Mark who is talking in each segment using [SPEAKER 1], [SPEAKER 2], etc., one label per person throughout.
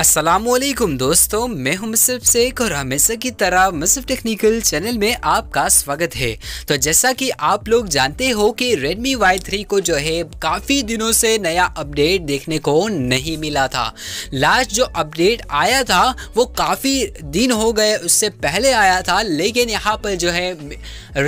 [SPEAKER 1] असलम दोस्तों मैं हूं मुसिफ शेख और हमेशा की तरह मुसफ टेक्निकल चैनल में आपका स्वागत है तो जैसा कि आप लोग जानते हो कि Redmi Y3 को जो है काफ़ी दिनों से नया अपडेट देखने को नहीं मिला था लास्ट जो अपडेट आया था वो काफ़ी दिन हो गए उससे पहले आया था लेकिन यहाँ पर जो है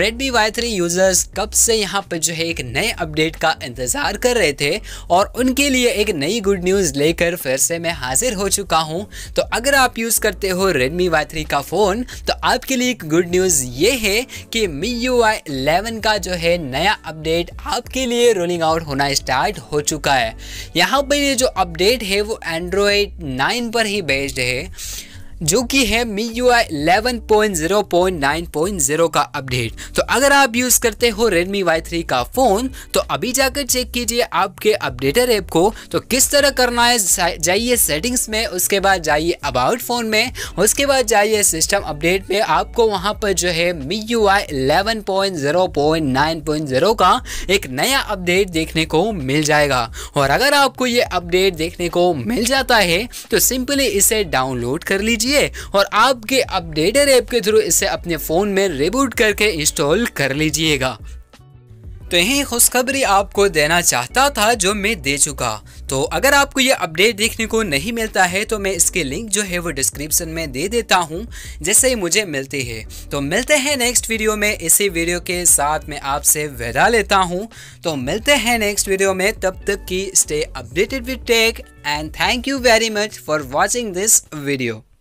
[SPEAKER 1] Redmi Y3 यूज़र्स कब से यहाँ पर जो है एक नए अपडेट का इंतज़ार कर रहे थे और उनके लिए एक नई गुड न्यूज़ लेकर फिर से मैं हाजिर हो चुका चुका हूँ तो अगर आप यूज़ करते हो Redmi Y3 का फ़ोन तो आपके लिए एक गुड न्यूज़ ये है कि मी यू का जो है नया अपडेट आपके लिए रोलिंग आउट होना स्टार्ट हो चुका है यहाँ पर ये जो अपडेट है वो एंड्रॉयड नाइन पर ही बेस्ड है जो कि है MIUI eleven point zero point nine point zero का अपडेट तो अगर आप यूज करते हो Redmi Y3 का फोन तो अभी जाकर चेक कीजिए आपके अपडेटर ऐप को तो किस तरह करना है जाइए सेटिंग्स में उसके बाद जाइए अबाउट फोन में उसके बाद जाइए सिस्टम अपडेट में आपको वहां पर जो है MIUI eleven point zero point nine point zero का एक नया अपडेट देखने को मिल जाएगा और अगर आपको ये अपडेट देखने को मिल जाता है तो सिंपली इसे डाउनलोड कर लीजिए कीजिए और आपके अपडेटर ऐप के थ्रू इसे अपने फ़ोन में रिबूट करके इंस्टॉल कर लीजिएगा तो यही खुशखबरी आपको देना चाहता था जो मैं दे चुका तो अगर आपको ये अपडेट देखने को नहीं मिलता है तो मैं इसके लिंक जो है वो डिस्क्रिप्शन में दे देता हूँ जैसे ही मुझे मिलती है तो मिलते हैं नेक्स्ट वीडियो में इसी वीडियो के साथ मैं आपसे विदा लेता हूँ तो मिलते हैं नेक्स्ट वीडियो में तब तक की stay updated with tech and thank you very much for watching this video